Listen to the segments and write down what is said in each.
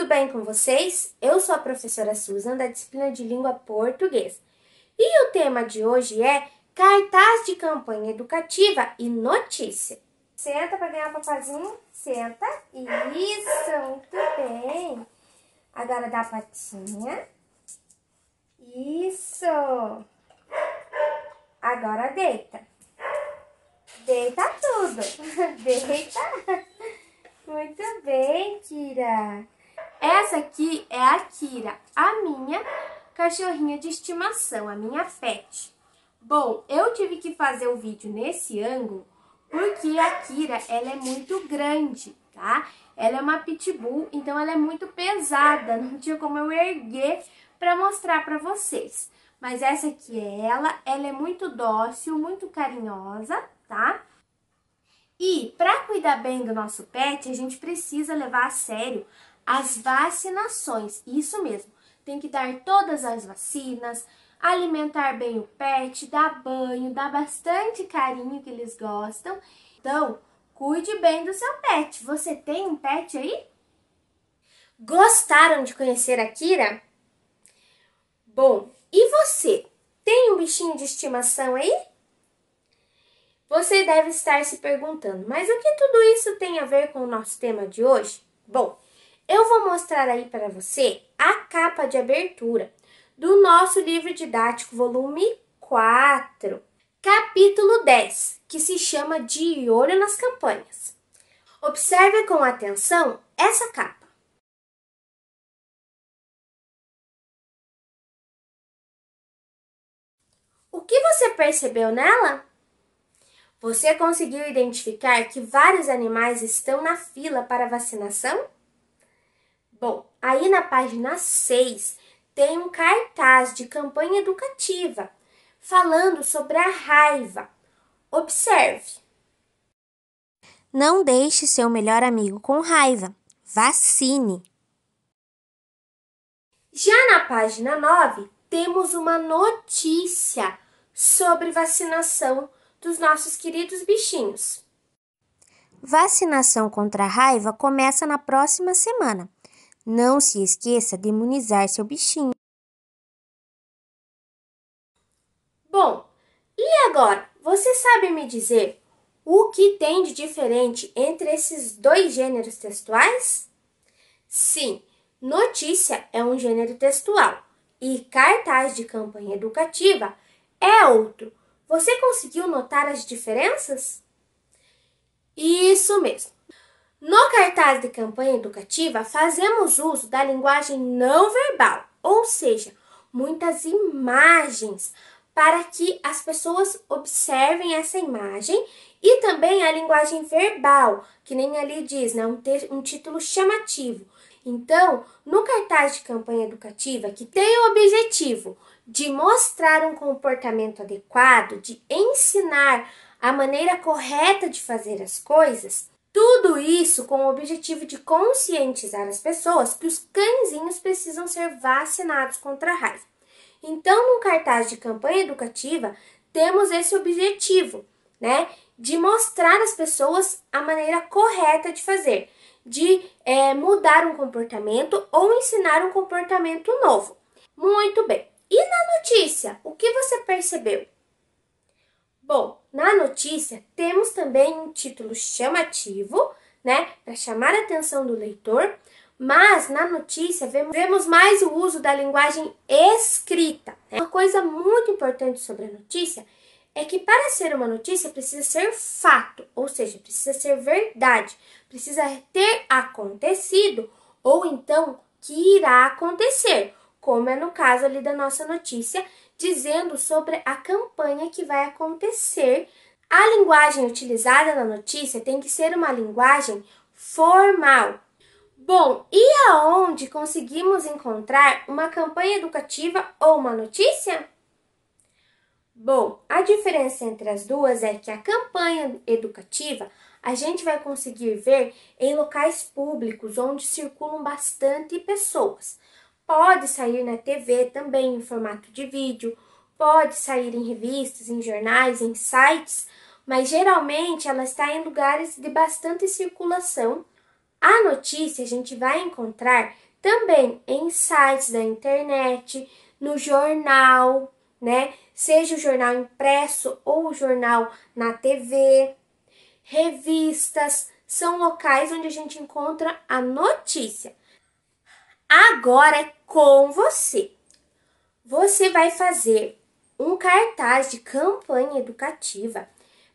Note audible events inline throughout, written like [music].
tudo bem com vocês? Eu sou a professora Susan, da disciplina de Língua Portuguesa. E o tema de hoje é cartaz de campanha educativa e notícia. Senta para ganhar papazinho. Senta. Isso, muito bem. Agora dá a patinha. Isso. Agora deita. Deita tudo. [laughs] Deita. Muito bem, Kira. Essa aqui é a Kira, a minha cachorrinha de estimação, a minha pet. Bom, eu tive que fazer o vídeo nesse ângulo porque a Kira, ela é muito grande, tá? Ela é uma pitbull, então ela é muito pesada, [laughs] não tinha como eu erguer para mostrar para vocês. Mas essa aqui é ela, ela é muito dócil, muito carinhosa, tá? E para cuidar bem do nosso pet, a gente precisa levar a sério as vacinações, isso mesmo. Tem que dar todas as vacinas, alimentar bem o pet, dar banho, dar bastante carinho que eles gostam. Então, cuide bem do seu pet. Você tem um pet aí? Gostaram de conhecer a Kira? Bom, e você? Tem um bichinho de estimação aí? Você deve estar se perguntando, mas o que tudo isso tem a ver com o nosso tema de hoje? Bom, eu vou mostrar aí para você a capa de abertura do nosso livro didático, volume 4, capítulo 10, que se chama De Olho nas Campanhas. Observe com atenção essa capa. O que você percebeu nela? Você conseguiu identificar que vários animais estão na fila para vacinação? Bom, aí na página 6 tem um cartaz de campanha educativa falando sobre a raiva. Observe. Não deixe seu melhor amigo com raiva. Vacine. Já na página 9, temos uma notícia sobre vacinação dos nossos queridos bichinhos. Vacinação contra a raiva começa na próxima semana. Não se esqueça de imunizar seu bichinho. Bom, e agora? Você sabe me dizer o que tem de diferente entre esses dois gêneros textuais? Sim, notícia é um gênero textual e cartaz de campanha educativa é outro. Você conseguiu notar as diferenças? Isso mesmo. No cartaz de campanha educativa, fazemos uso da linguagem não verbal, ou seja, muitas imagens para que as pessoas observem essa imagem e também a linguagem verbal, que nem ali diz, né? um, um título chamativo. Então, no cartaz de campanha educativa, que tem o objetivo de mostrar um comportamento adequado, de ensinar a maneira correta de fazer as coisas, tudo isso com o objetivo de conscientizar as pessoas que os cãezinhos precisam ser vacinados contra a raiva. Então, no cartaz de campanha educativa, temos esse objetivo, né? De mostrar às pessoas a maneira correta de fazer, de é, mudar um comportamento ou ensinar um comportamento novo. Muito bem. E na notícia, o que você percebeu? Bom, na notícia temos também um título chamativo, né, para chamar a atenção do leitor, mas na notícia vemos, mais o uso da linguagem escrita. Né? Uma coisa muito importante sobre a notícia é que para ser uma notícia precisa ser fato, ou seja, precisa ser verdade, precisa ter acontecido ou então que irá acontecer, como é no caso ali da nossa notícia dizendo sobre a campanha que vai acontecer. A linguagem utilizada na notícia tem que ser uma linguagem formal. Bom, e aonde conseguimos encontrar uma campanha educativa ou uma notícia? Bom, a diferença entre as duas é que a campanha educativa a gente vai conseguir ver em locais públicos onde circulam bastante pessoas pode sair na TV também em formato de vídeo, pode sair em revistas, em jornais, em sites, mas geralmente ela está em lugares de bastante circulação. A notícia a gente vai encontrar também em sites da internet, no jornal, né? Seja o jornal impresso ou o jornal na TV, revistas, são locais onde a gente encontra a notícia. Agora é com você. Você vai fazer um cartaz de campanha educativa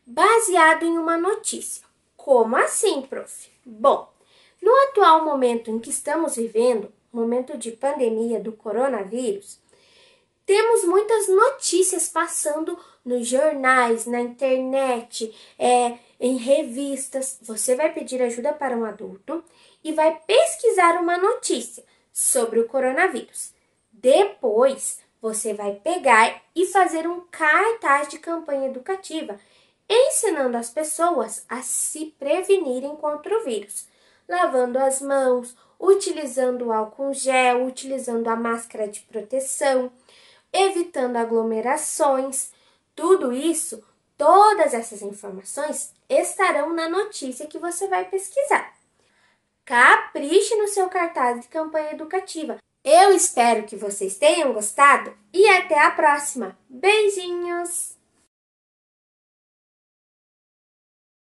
baseado em uma notícia. Como assim, prof? Bom, no atual momento em que estamos vivendo, momento de pandemia do coronavírus, temos muitas notícias passando nos jornais, na internet, é, em revistas. Você vai pedir ajuda para um adulto e vai pesquisar uma notícia sobre o coronavírus. Depois, você vai pegar e fazer um cartaz de campanha educativa ensinando as pessoas a se prevenirem contra o vírus, lavando as mãos, utilizando o álcool gel, utilizando a máscara de proteção, evitando aglomerações. Tudo isso, todas essas informações estarão na notícia que você vai pesquisar. Capriche no seu cartaz de campanha educativa. Eu espero que vocês tenham gostado e até a próxima. Beijinhos!